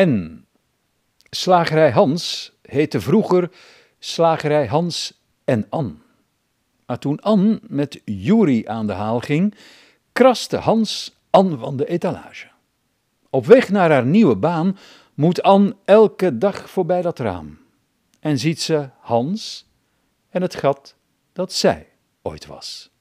en. Slagerij Hans heette vroeger Slagerij Hans en An. Maar toen An met Juri aan de haal ging, kraste Hans An van de etalage. Op weg naar haar nieuwe baan moet An elke dag voorbij dat raam. En ziet ze Hans en het gat dat zij ooit was.